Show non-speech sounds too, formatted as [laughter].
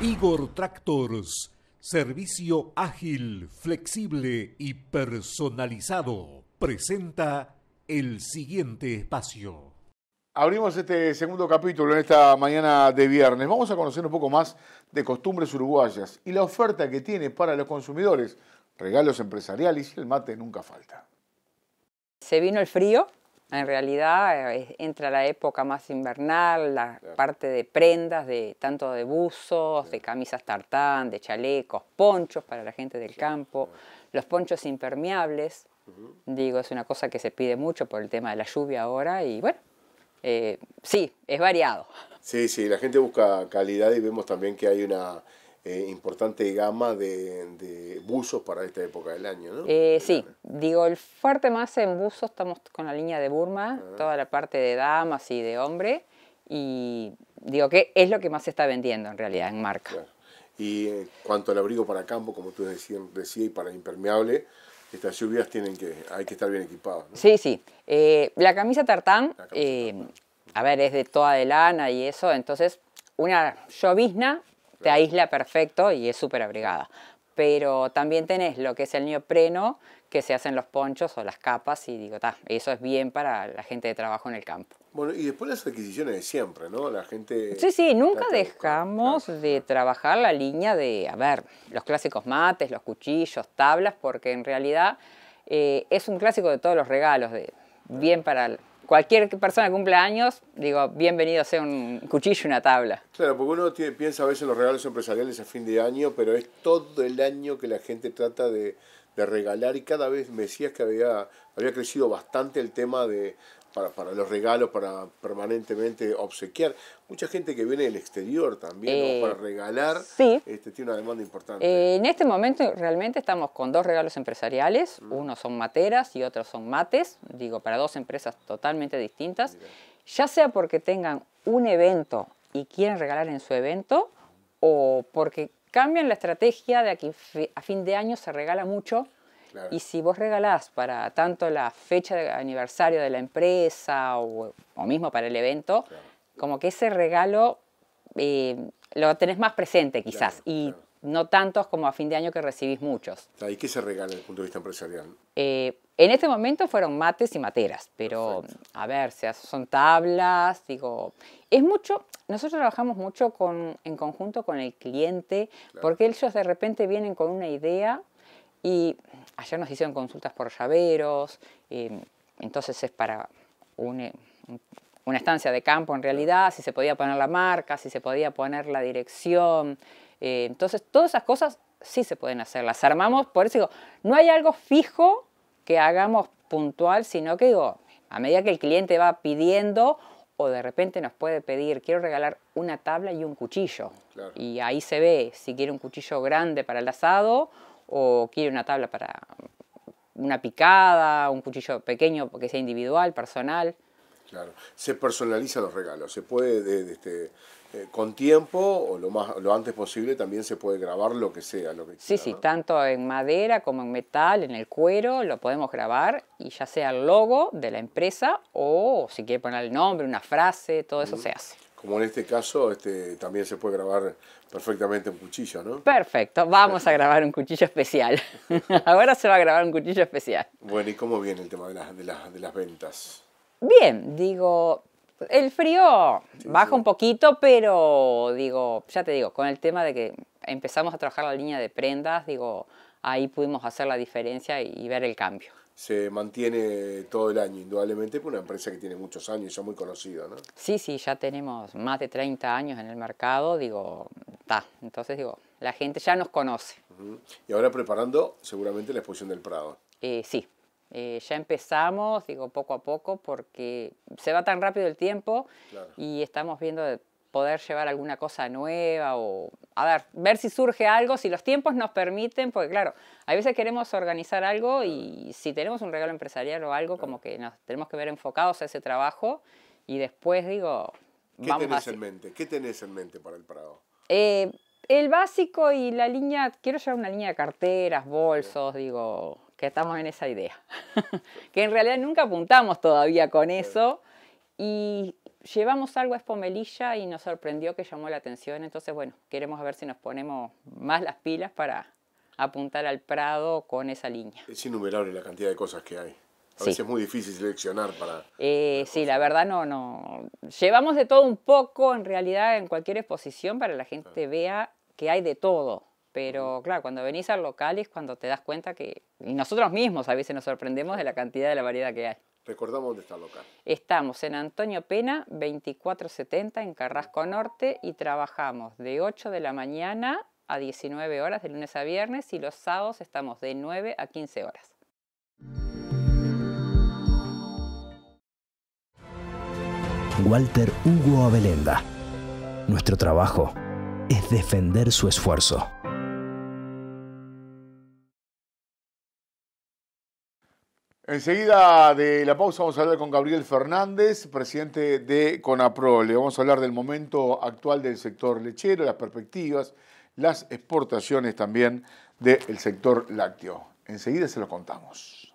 Igor Tractors. Servicio ágil, flexible y personalizado. Presenta el siguiente espacio. Abrimos este segundo capítulo en esta mañana de viernes. Vamos a conocer un poco más de costumbres uruguayas y la oferta que tiene para los consumidores. Regalos empresariales y el mate nunca falta. Se vino el frío, en realidad eh, entra la época más invernal, la parte de prendas, de tanto de buzos, de camisas tartán, de chalecos, ponchos para la gente del campo, los ponchos impermeables, digo, es una cosa que se pide mucho por el tema de la lluvia ahora y bueno, eh, sí, es variado. Sí, sí, la gente busca calidad y vemos también que hay una eh, importante gama de, buzos para esta época del año, ¿no? Eh, sí, digo, el fuerte más en buzos estamos con la línea de Burma, ah. toda la parte de damas y de hombre, y digo que es lo que más se está vendiendo en realidad en marca. Y eh, cuanto al abrigo para campo, como tú decías, decía, y para impermeable, estas lluvias tienen que, hay que estar bien equipado. Sí, sí. la camisa tartán, a ver, es de toda de lana y eso, entonces una llovizna te aísla perfecto y es súper abrigada. Pero también tenés lo que es el neopreno, que se hacen los ponchos o las capas, y digo, ta, eso es bien para la gente de trabajo en el campo. Bueno, y después las adquisiciones de siempre, ¿no? La gente... Sí, sí, nunca dejamos de, trabajar la línea de, a ver, los clásicos mates, los cuchillos, tablas, porque en realidad eh, es un clásico de todos los regalos, de, bien para cualquier persona cumple cumpla años, digo, bienvenido sea un cuchillo una tabla. Claro, porque uno tiene, piensa a veces en los regalos empresariales a fin de año, pero es todo el año que la gente trata de, regalar y cada vez me decías que había crecido bastante el tema de, para, los regalos, para permanentemente obsequiar. Mucha gente que viene del exterior también, eh, para regalar, sí. Este, tiene una demanda importante. Eh, en este momento realmente estamos con dos regalos empresariales, mm. uno son materas y otros son mates, digo, para dos empresas totalmente distintas, ya sea porque tengan un evento y quieren regalar en su evento, o porque cambian la estrategia de aquí a fin de año se regala mucho y si vos regalás para tanto la fecha de aniversario de la empresa o, mismo para el evento, como que ese regalo eh, lo tenés más presente quizás. y no tantos como a fin de año que recibís muchos. ¿Y qué se regala desde el punto de vista empresarial? Eh, en este momento fueron mates y materas, pero a ver, son tablas, digo, es mucho, nosotros trabajamos mucho con, en conjunto con el cliente, porque ellos de repente vienen con una idea y Ayer nos hicieron consultas por llaveros, entonces es para una estancia de campo en realidad, si se podía poner la marca, si se podía poner la dirección. Eh, entonces, todas esas cosas sí se pueden hacer, las armamos, por eso digo, no hay algo fijo que hagamos puntual, sino que digo, a medida que el cliente va pidiendo o de repente nos puede pedir, quiero regalar una tabla y un cuchillo. Y ahí se ve si quiere un cuchillo grande para el asado o quiere una tabla para una picada, un cuchillo pequeño que sea individual, personal. Claro, se personalizan los regalos, se puede de, este, eh, con tiempo o lo, más, lo antes posible también se puede grabar lo que sea. Lo que sí, sí, tanto en madera como en metal, en el cuero, lo podemos grabar y ya sea el logo de la empresa o si quiere poner el nombre, una frase, todo eso se hace como en este caso, este, también se puede grabar perfectamente un cuchillo, ¿no? Perfecto, vamos a grabar un cuchillo especial. [laughs] Ahora se va a grabar un cuchillo especial. Bueno, ¿y cómo viene el tema de las, ventas? Bien, digo, el frío baja un poquito, pero digo, ya te digo, con el tema de que empezamos a trabajar la línea de prendas, digo, ahí pudimos hacer la diferencia y ver el cambio se mantiene todo el año, indudablemente, por una empresa que tiene muchos años y ya muy conocida, ¿no? Sí, sí, ya tenemos más de 30 años en el mercado, digo, está. Entonces, digo, la gente ya nos conoce. Y ahora preparando seguramente la exposición del Prado. Eh, sí, eh, ya empezamos, digo, poco a poco, porque se va tan rápido el tiempo y estamos viendo poder llevar alguna cosa nueva o a ver, ver si surge algo, si los tiempos nos permiten, porque claro, a veces queremos organizar algo y si tenemos un regalo empresarial o algo, como que nos tenemos que ver enfocados a ese trabajo y después digo... ¿Qué tenés en mente? ¿Qué tenés en mente para el Prado? Eh, el básico y la línea, quiero llevar una línea de carteras, bolsos, digo, que estamos en esa idea. [laughs] que en realidad nunca apuntamos todavía con eso. Y llevamos algo a Espomelilla y nos sorprendió que llamó la atención. Entonces, bueno, queremos ver si nos ponemos más las pilas para apuntar al Prado con esa línea. Es innumerable la cantidad de cosas que hay. A veces es muy difícil seleccionar para... Eh, sí, la verdad no, no. Llevamos de todo un poco, en realidad, en cualquier exposición para que la gente vea que hay de todo. Pero claro, cuando venís al local es cuando te das cuenta que y nosotros mismos a veces nos sorprendemos de la cantidad de la variedad que hay. Recordamos dónde está el local. Estamos en Antonio Pena 2470 en Carrasco Norte y trabajamos de 8 de la mañana a 19 horas de lunes a viernes y los sábados estamos de 9 a 15 horas. Walter Hugo Abelenda. Nuestro trabajo es defender su esfuerzo. Enseguida de la pausa vamos a hablar con Gabriel Fernández, presidente de Le Vamos a hablar del momento actual del sector lechero, las perspectivas, las exportaciones también del sector lácteo. Enseguida se lo contamos.